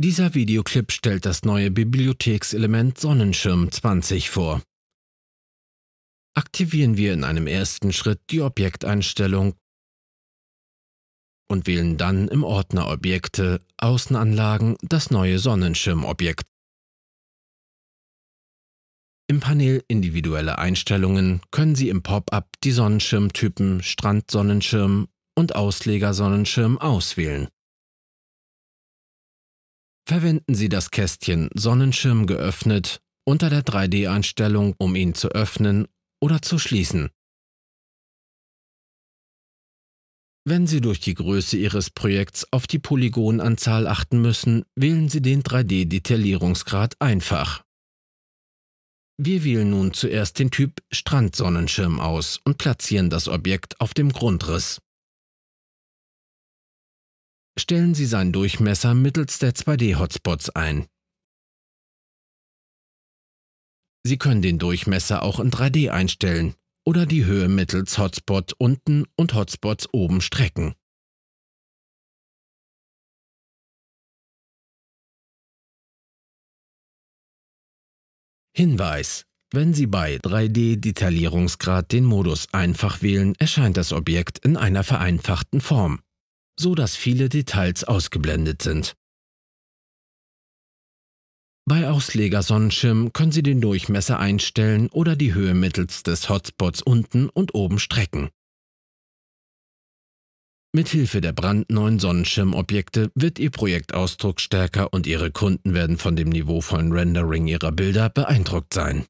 Dieser Videoclip stellt das neue Bibliothekselement Sonnenschirm 20 vor. Aktivieren wir in einem ersten Schritt die Objekteinstellung und wählen dann im Ordner Objekte, Außenanlagen das neue Sonnenschirmobjekt. Im Panel Individuelle Einstellungen können Sie im Pop-up die Sonnenschirmtypen Strandsonnenschirm und Auslegersonnenschirm auswählen. Verwenden Sie das Kästchen Sonnenschirm geöffnet unter der 3D-Einstellung, um ihn zu öffnen oder zu schließen. Wenn Sie durch die Größe Ihres Projekts auf die Polygonanzahl achten müssen, wählen Sie den 3D-Detaillierungsgrad einfach. Wir wählen nun zuerst den Typ Strandsonnenschirm aus und platzieren das Objekt auf dem Grundriss stellen Sie seinen Durchmesser mittels der 2D-Hotspots ein. Sie können den Durchmesser auch in 3D einstellen oder die Höhe mittels Hotspot unten und Hotspots oben strecken. Hinweis wenn Sie bei 3D-Detaillierungsgrad den Modus einfach wählen, erscheint das Objekt in einer vereinfachten Form so dass viele Details ausgeblendet sind. Bei Auslegersonnenschirm können Sie den Durchmesser einstellen oder die Höhe mittels des Hotspots unten und oben strecken. Mithilfe der brandneuen Sonnenschirmobjekte wird Ihr Projekt ausdrucksstärker und Ihre Kunden werden von dem niveauvollen Rendering Ihrer Bilder beeindruckt sein.